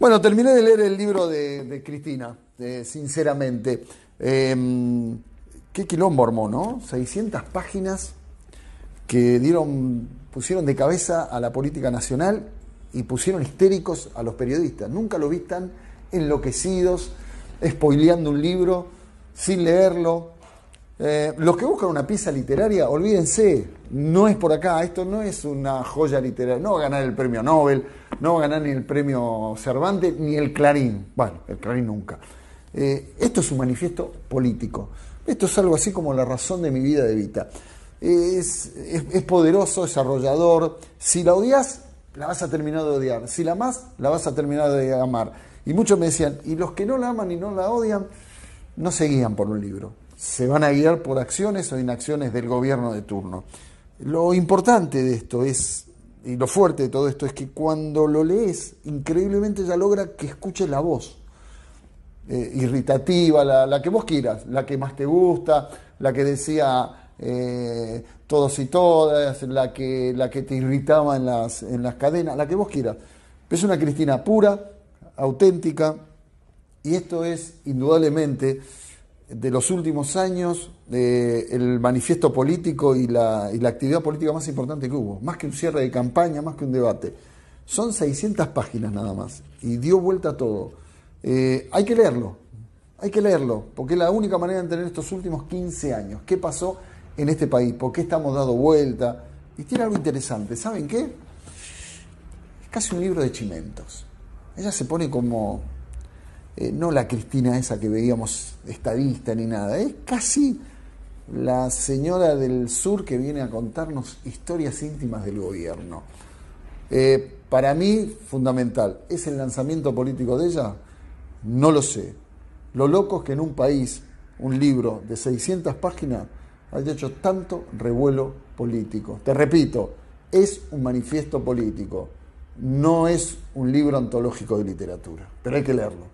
Bueno, terminé de leer el libro de, Cristina, sinceramente. Em, qué quilombo armó, ¿no? 600 páginas que dieron, pusieron de cabeza a la política nacional y pusieron histéricos a los periodistas. Nunca lo vistan enloquecidos, spoileando un libro, sin leerlo, eh, los que buscan una pieza literaria, olvídense, no es por acá, esto no es una joya literaria, no va a ganar el premio Nobel, no va a ganar ni el premio Cervantes, ni el Clarín, bueno, el Clarín nunca. Eh, esto es un manifiesto político, esto es algo así como la razón de mi vida de vida Es, poderoso, es arrollador, si la odias, la vas a terminar de odiar, si la amas, la vas a terminar de amar. Y muchos me decían, y los que no la aman y no la odian, no se guían por un libro se van a guiar por acciones o inacciones del gobierno de turno. Lo importante de esto es, y lo fuerte de todo esto es que cuando lo lees, increíblemente ya logra que escuche la voz. Eh, irritativa, la, que vos quieras, la que más te gusta, la que decía eh, todos y todas, la que, la que te irritaba las, en las cadenas, la que vos quieras. Es una Cristina pura, auténtica, y esto es indudablemente de los últimos años, del el manifiesto político y la, actividad política más importante que hubo, más que un cierre de campaña, más que un debate. Son 600 páginas nada más y dio vuelta a todo. Eh, hay que leerlo, hay que leerlo, porque es la única manera de entender estos últimos 15 años. ¿Qué pasó en este país? ¿Por qué estamos dado vuelta? Y tiene algo interesante, ¿saben qué? Es casi un libro de chimentos. Ella se pone como eh, no la Cristina esa que veíamos estadista ni nada, es casi la señora del sur que viene a contarnos historias íntimas del gobierno. Eh, para mí, fundamental, ¿es el lanzamiento político de ella? No lo sé. Lo loco es que en un país, un libro de 600 páginas, haya hecho tanto revuelo político. Te repito, es un manifiesto político, no es un libro antológico de literatura, pero hay que leerlo.